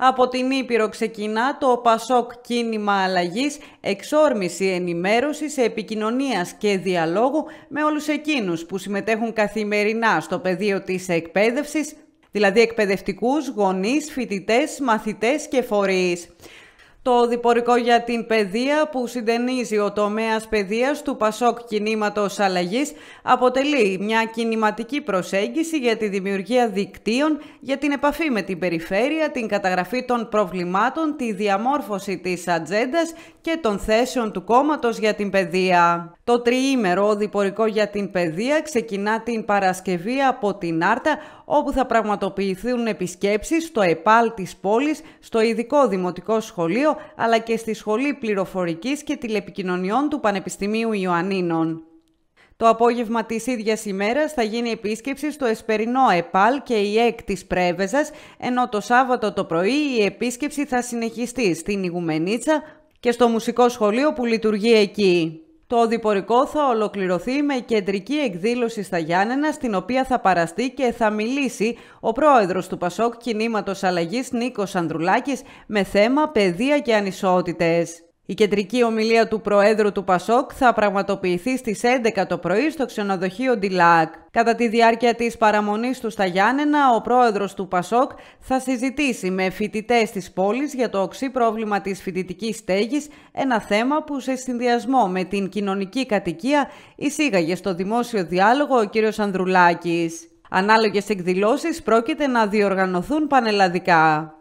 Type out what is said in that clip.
Από την Ήπειρο ξεκινά το Πασόκ κίνημα αλλαγής, εξόρμηση ενημέρωσης, επικοινωνίας και διαλόγου με όλους εκείνους που συμμετέχουν καθημερινά στο πεδίο της εκπαίδευσης, δηλαδή εκπαιδευτικούς, γονείς, φοιτητές, μαθητές και φορείς. Το διπορικό για την παιδεία που συντενίζει ο τομέας παιδείας του Πασόκ Κινήματος Αλλαγής αποτελεί μια κινηματική προσέγγιση για τη δημιουργία δικτύων για την επαφή με την περιφέρεια, την καταγραφή των προβλημάτων, τη διαμόρφωση της ατζέντας και των θέσεων του κόμματος για την παιδεία. Το τριήμερο διπορικό για την παιδεία ξεκινά την Παρασκευή από την Άρτα όπου θα πραγματοποιηθούν επισκέψεις στο ΕΠΑΛ της πόλης, στο ειδικό δημοτικό σχολείο αλλά και στη Σχολή Πληροφορικής και Τηλεπικοινωνιών του Πανεπιστημίου Ιωαννίνων. Το απόγευμα της ίδιας ημέρας θα γίνει επίσκεψη στο Εσπερινό ΕΠΑΛ και η ΕΚ της Πρέβεζας, ενώ το Σάββατο το πρωί η επίσκεψη θα συνεχιστεί στην Ιγουμενίτσα και στο μουσικό σχολείο που λειτουργεί εκεί. Το διπορικό θα ολοκληρωθεί με κεντρική εκδήλωση στα Γιάννενα, στην οποία θα παραστεί και θα μιλήσει ο πρόεδρος του Πασόκ Κινήματος Αλλαγής Νίκος Ανδρουλάκης με θέμα παιδεία και ανισότητες. Η κεντρική ομιλία του Προέδρου του Πασόκ θα πραγματοποιηθεί στις 11 το πρωί στο ξενοδοχείο Ντιλάκ. Κατά τη διάρκεια της παραμονής του στα Γιάννενα, ο Πρόεδρος του Πασόκ θα συζητήσει με φοιτητές της πόλης για το οξύ πρόβλημα της φοιτητικής στέγης, ένα θέμα που σε συνδυασμό με την κοινωνική κατοικία εισήγαγε στο δημόσιο διάλογο ο κ. Ανδρουλάκης. Ανάλογες εκδηλώσεις πρόκειται να διοργανωθούν πανελλαδικά.